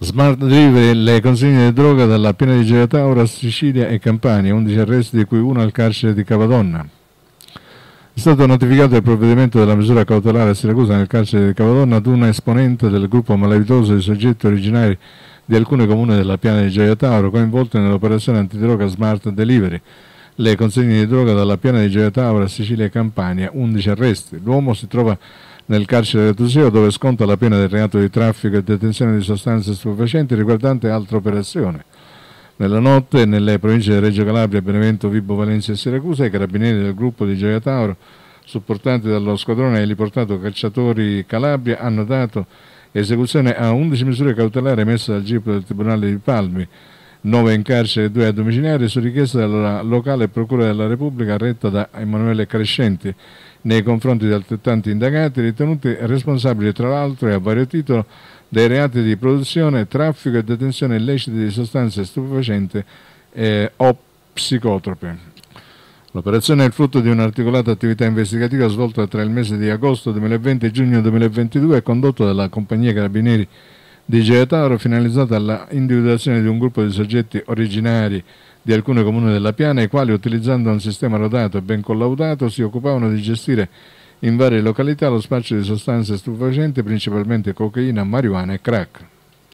Smart River le consegne di droga dalla piena di Gerata, ora Sicilia e Campania, 11 arresti di cui uno al carcere di Cavadonna. È stato notificato il provvedimento della misura cautelare a Siracusa nel carcere di Cavadonna ad un esponente del gruppo malavitoso di soggetti originari di alcune comuni della piana di Gioia Tauro coinvolti nell'operazione antidroga Smart Delivery le consegne di droga dalla piana di Gioia Tauro a Sicilia e Campania, 11 arresti. L'uomo si trova nel carcere del Tuseo dove sconta la pena del reato di traffico e detenzione di sostanze stupefacenti riguardante altre operazioni. Nella notte, nelle province di Reggio Calabria, Benevento, Vibo, Valencia e Siracusa, i carabinieri del gruppo di Gioia Tauro, supportati dallo squadrone eliportato Cacciatori Calabria, hanno dato esecuzione a 11 misure cautelari emesse dal GIP del Tribunale di Palmi, 9 in carcere e 2 a domiciliare su richiesta della locale Procura della Repubblica retta da Emanuele Crescenti nei confronti di altrettanti indagati ritenuti responsabili tra l'altro e a vario titolo dei reati di produzione, traffico e detenzione illecite di sostanze stupefacenti eh, o psicotrope. L'operazione è il frutto di un'articolata attività investigativa svolta tra il mese di agosto 2020 e giugno 2022 e condotta dalla compagnia Carabinieri di Geotaro finalizzata all'individuazione di un gruppo di soggetti originari di alcune comuni della Piana, i quali utilizzando un sistema rodato e ben collaudato si occupavano di gestire in varie località lo spaccio di sostanze stupefacenti, principalmente cocaina, marijuana e crack.